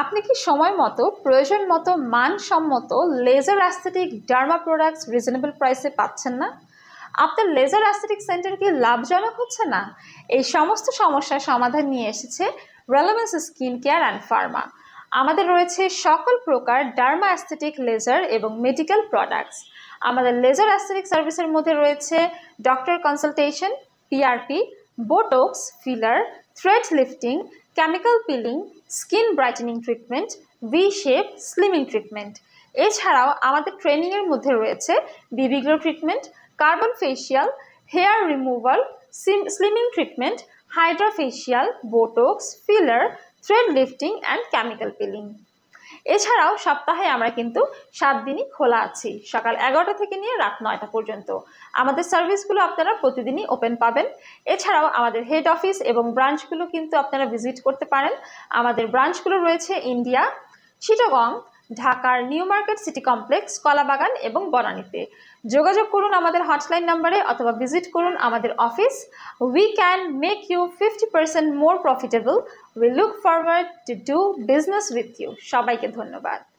আপনি কি সময় মতো প্রয়োজন মতো মানসম্মত laser aesthetic derma products reasonable প্রাইসে পাচ্ছেন না আপনার লেজার অ্যাস্থেটিক সেন্টার কি লাভজনক হচ্ছে না এই সমস্ত সমস্যার সমাধান নিয়ে এসেছে relevance skin care and pharma আমাদের রয়েছে সকল প্রকার ডার্মা অ্যাস্থেটিক লেজার এবং মেডিকেল প্রোডাক্টস আমাদের লেজার অ্যাস্থেটিক সার্ভিসের মধ্যে রয়েছে doctor consultation PRP botox filler thread lifting chemical peeling skin brightening treatment V shape slimming treatment এছাড়াও আমাদের ট্রেনিংয়ের মধ্যে রয়েছে BB glow treatment carbon facial hair removal slimming treatment facial botox filler thread lifting and chemical peeling এছাড়াও সপ্তাহে আমরা কিন্তু সাত দিনই খোলা আছি সকাল এগারোটা থেকে নিয়ে রাত নয়টা পর্যন্ত আমাদের সার্ভিসগুলো আপনারা প্রতিদিনই ওপেন পাবেন এছাড়াও আমাদের হেড অফিস এবং ব্রাঞ্চগুলো কিন্তু আপনারা ভিজিট করতে পারেন আমাদের ব্রাঞ্চগুলো রয়েছে ইন্ডিয়া চিটগং ঢাকার new market city complex Kalabagan এবং বনানীতে যোগাযোগ করুন আমাদের হটলাইন নাম্বারে অথবা ভিজিট করুন আমাদের office we can make you fifty percent more profitable we look forward to do business with you সবাইকে ধন্যবাদ